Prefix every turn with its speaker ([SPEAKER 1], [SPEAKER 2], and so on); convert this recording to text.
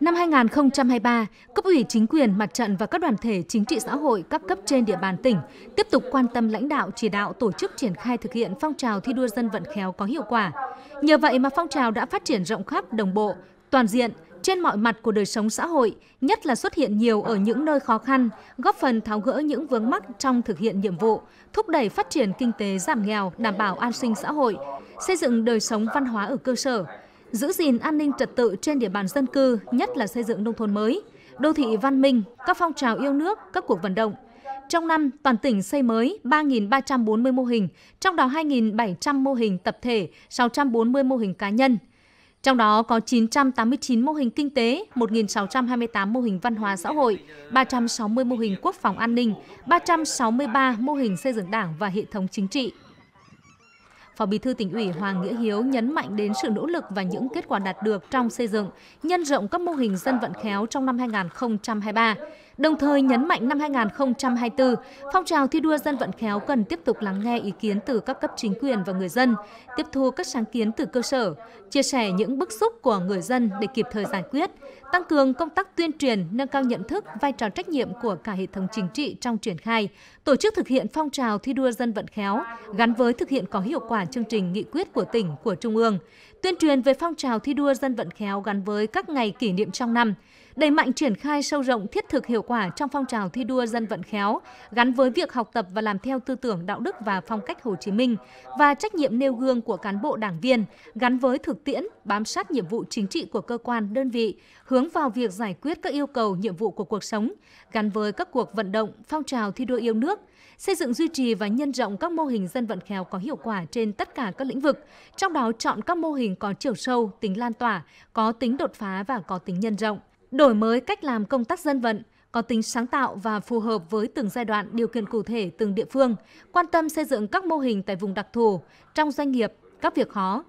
[SPEAKER 1] Năm 2023, cấp ủy chính quyền, mặt trận và các đoàn thể chính trị xã hội các cấp trên địa bàn tỉnh tiếp tục quan tâm lãnh đạo chỉ đạo tổ chức triển khai thực hiện phong trào thi đua dân vận khéo có hiệu quả. Nhờ vậy mà phong trào đã phát triển rộng khắp, đồng bộ, toàn diện trên mọi mặt của đời sống xã hội, nhất là xuất hiện nhiều ở những nơi khó khăn, góp phần tháo gỡ những vướng mắc trong thực hiện nhiệm vụ, thúc đẩy phát triển kinh tế giảm nghèo, đảm bảo an sinh xã hội, xây dựng đời sống văn hóa ở cơ sở, giữ gìn an ninh trật tự trên địa bàn dân cư, nhất là xây dựng nông thôn mới, đô thị văn minh, các phong trào yêu nước, các cuộc vận động. Trong năm, toàn tỉnh xây mới 3.340 mô hình, trong đó 2.700 mô hình tập thể, 640 mô hình cá nhân. Trong đó có 989 mô hình kinh tế, 1.628 mô hình văn hóa xã hội, 360 mô hình quốc phòng an ninh, 363 mô hình xây dựng đảng và hệ thống chính trị. Phó Bí thư tỉnh ủy Hoàng Nghĩa Hiếu nhấn mạnh đến sự nỗ lực và những kết quả đạt được trong xây dựng, nhân rộng các mô hình dân vận khéo trong năm 2023. Đồng thời nhấn mạnh năm 2024, phong trào thi đua dân vận khéo cần tiếp tục lắng nghe ý kiến từ các cấp chính quyền và người dân, tiếp thu các sáng kiến từ cơ sở, chia sẻ những bức xúc của người dân để kịp thời giải quyết, tăng cường công tác tuyên truyền, nâng cao nhận thức, vai trò trách nhiệm của cả hệ thống chính trị trong triển khai, tổ chức thực hiện phong trào thi đua dân vận khéo gắn với thực hiện có hiệu quả chương trình nghị quyết của tỉnh, của Trung ương, tuyên truyền về phong trào thi đua dân vận khéo gắn với các ngày kỷ niệm trong năm, đẩy mạnh triển khai sâu rộng thiết thực hiệu quả trong phong trào thi đua dân vận khéo, gắn với việc học tập và làm theo tư tưởng đạo đức và phong cách Hồ Chí Minh và trách nhiệm nêu gương của cán bộ đảng viên gắn với thực tiễn, bám sát nhiệm vụ chính trị của cơ quan, đơn vị, hướng vào việc giải quyết các yêu cầu, nhiệm vụ của cuộc sống, gắn với các cuộc vận động, phong trào thi đua yêu nước, xây dựng duy trì và nhân rộng các mô hình dân vận khéo có hiệu quả trên tất cả các lĩnh vực, trong đó chọn các mô hình có chiều sâu, tính lan tỏa, có tính đột phá và có tính nhân rộng. Đổi mới cách làm công tác dân vận, có tính sáng tạo và phù hợp với từng giai đoạn điều kiện cụ thể từng địa phương, quan tâm xây dựng các mô hình tại vùng đặc thù, trong doanh nghiệp, các việc khó,